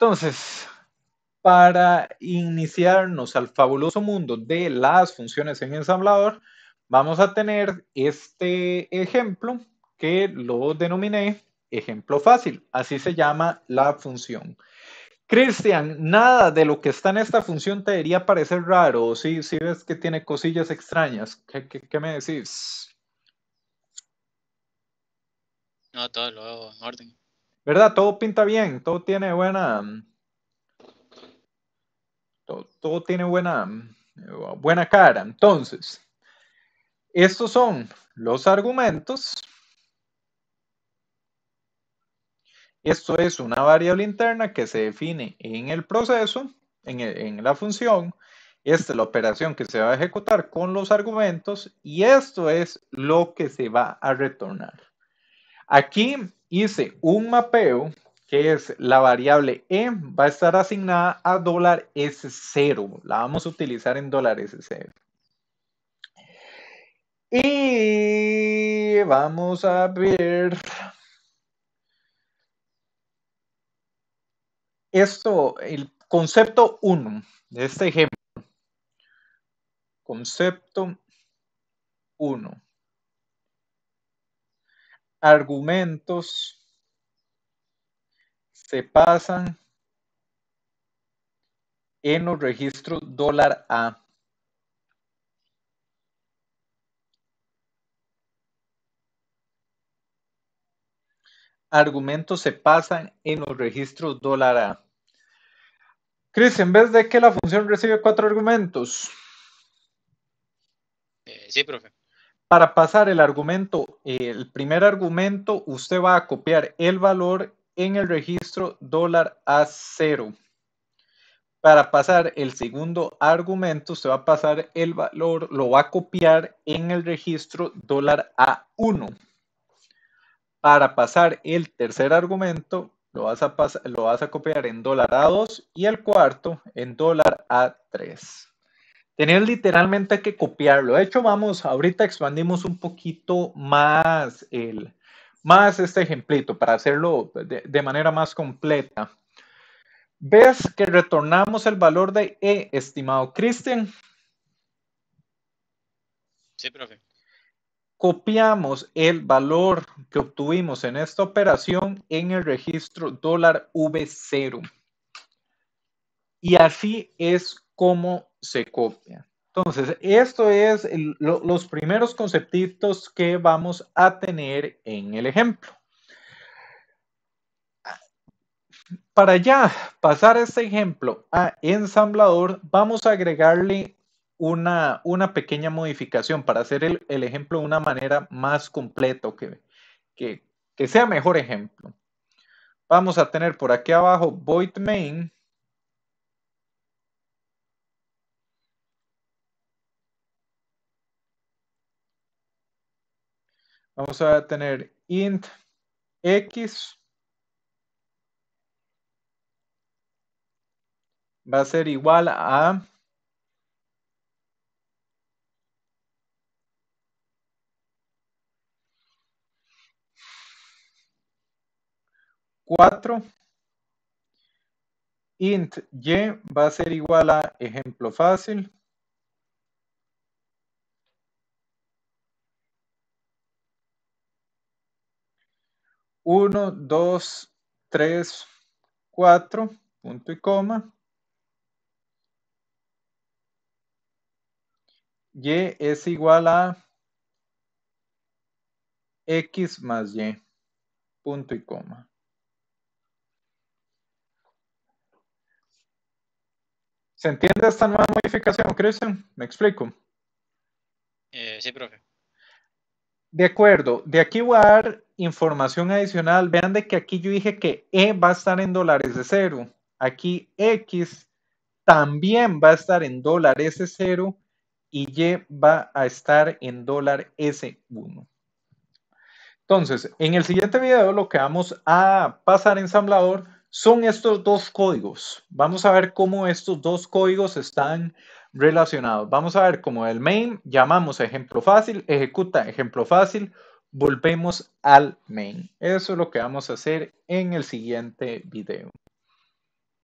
Entonces, para iniciarnos al fabuloso mundo de las funciones en ensamblador, vamos a tener este ejemplo que lo denominé ejemplo fácil. Así se llama la función. Cristian, nada de lo que está en esta función te debería parecer raro, si, si ves que tiene cosillas extrañas. ¿Qué, qué me decís? No, todo lo hago en orden. ¿Verdad? Todo pinta bien, todo tiene buena. Todo, tiene buena, buena cara. Entonces, estos son los argumentos. Esto es una variable interna que se define en el proceso, en, en, la función. Esta es la operación que se va a ejecutar con los argumentos y esto es lo que se va a retornar. Aquí hice un mapeo que es la variable E, va a estar asignada a dólar S0. La vamos a utilizar en dólar S0. Y vamos a ver. Esto, el concepto 1 de este ejemplo. Concepto 1 argumentos se pasan en los registros dólar A. Argumentos se pasan en los registros dólar A. Chris, en vez de que la función recibe cuatro argumentos. Eh, sí, profe. Para pasar el argumento, el primer argumento, usted va a copiar el valor en el registro dólar a cero. Para pasar el segundo argumento, usted va a pasar el valor, lo va a copiar en el registro dólar a 1. Para pasar el tercer argumento, lo vas, a lo vas a copiar en dólar a 2 y el cuarto en dólar a 3 tener literalmente que copiarlo. De hecho, vamos, ahorita expandimos un poquito más, el, más este ejemplito para hacerlo de, manera más completa. ¿Ves que retornamos el valor de E, estimado Christian? Sí, profe. Copiamos el valor que obtuvimos en esta operación en el registro dólar V0. Y así es cómo se copia. Entonces, esto es los primeros conceptitos que vamos a tener en el ejemplo. Para ya pasar este ejemplo a ensamblador, vamos a agregarle una, pequeña modificación para hacer el, ejemplo de una manera más completa, que, que, que sea mejor ejemplo. Vamos a tener por aquí abajo void main Vamos a tener int x va a ser igual a cuatro int y va a ser igual a ejemplo fácil 1, 2, 3, 4, punto y coma. Y es igual a X más Y, punto y coma. ¿Se entiende esta nueva modificación, Cristian? ¿Me explico? Eh, sí, profe. De acuerdo, de aquí voy a dar información adicional, vean de que aquí yo dije que E va a estar en dólares de cero. Aquí X también va a estar en dólares de cero y Y va a estar en dólar S1. Entonces, en el siguiente video lo que vamos a pasar ensamblador son estos dos códigos. Vamos a ver cómo estos dos códigos están relacionados. Vamos a ver cómo el main llamamos ejemplo fácil, ejecuta ejemplo fácil, volvemos al main. Eso es lo que vamos a hacer en el siguiente video.